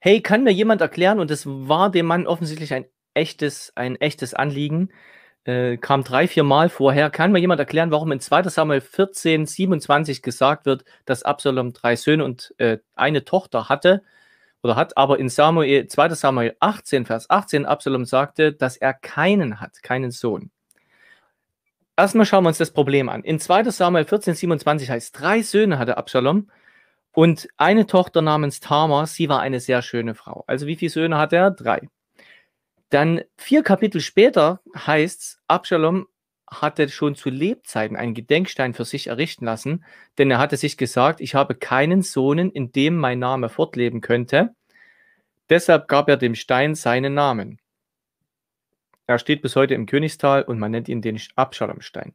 hey, kann mir jemand erklären? Und es war dem Mann offensichtlich ein echtes, ein echtes Anliegen. Äh, kam drei, vier Mal vorher. Kann mir jemand erklären, warum in 2. Samuel 14, 27 gesagt wird, dass Absalom drei Söhne und äh, eine Tochter hatte oder hat, aber in Samuel, 2. Samuel 18, Vers 18, Absalom sagte, dass er keinen hat, keinen Sohn. Erstmal schauen wir uns das Problem an. In 2. Samuel 14, 27 heißt, drei Söhne hatte Absalom und eine Tochter namens Tama, sie war eine sehr schöne Frau. Also wie viele Söhne hat er? Drei. Dann vier Kapitel später heißt es, Abschalom hatte schon zu Lebzeiten einen Gedenkstein für sich errichten lassen, denn er hatte sich gesagt, ich habe keinen Sohn, in dem mein Name fortleben könnte. Deshalb gab er dem Stein seinen Namen. Er steht bis heute im Königstal und man nennt ihn den Abschalomstein.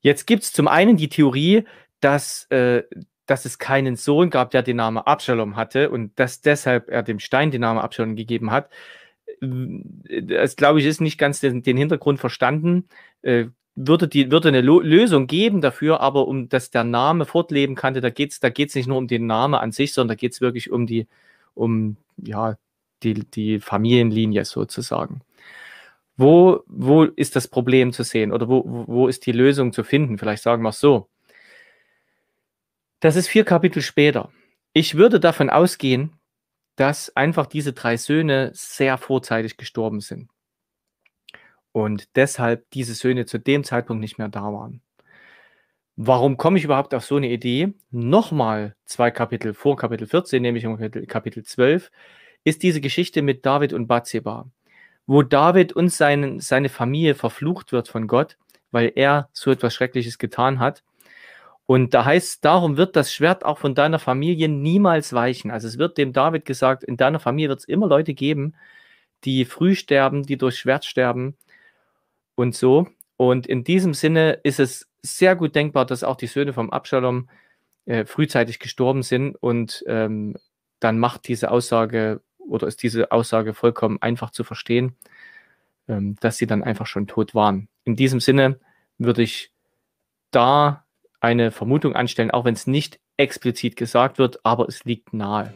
Jetzt gibt es zum einen die Theorie, dass äh, dass es keinen Sohn gab, der den Namen Abschalom hatte und dass deshalb er dem Stein den Namen Abschalom gegeben hat. Äh, das glaube ich ist nicht ganz den, den Hintergrund verstanden. Äh, würde, die, würde eine Lo Lösung geben dafür, aber um dass der Name fortleben kannte, da geht es da geht's nicht nur um den Namen an sich, sondern da geht es wirklich um die, um ja, die, die Familienlinie sozusagen. Wo, wo ist das Problem zu sehen oder wo, wo ist die Lösung zu finden? Vielleicht sagen wir es so. Das ist vier Kapitel später. Ich würde davon ausgehen, dass einfach diese drei Söhne sehr vorzeitig gestorben sind und deshalb diese Söhne zu dem Zeitpunkt nicht mehr da waren. Warum komme ich überhaupt auf so eine Idee? Nochmal zwei Kapitel vor Kapitel 14, nämlich im Kapitel 12, ist diese Geschichte mit David und Bathseba, wo David und sein, seine Familie verflucht wird von Gott, weil er so etwas Schreckliches getan hat und da heißt, es, darum wird das Schwert auch von deiner Familie niemals weichen. Also es wird dem David gesagt, in deiner Familie wird es immer Leute geben, die früh sterben, die durch Schwert sterben und so. Und in diesem Sinne ist es sehr gut denkbar, dass auch die Söhne vom Abschalom äh, frühzeitig gestorben sind. Und ähm, dann macht diese Aussage oder ist diese Aussage vollkommen einfach zu verstehen, ähm, dass sie dann einfach schon tot waren. In diesem Sinne würde ich da eine Vermutung anstellen, auch wenn es nicht explizit gesagt wird, aber es liegt nahe.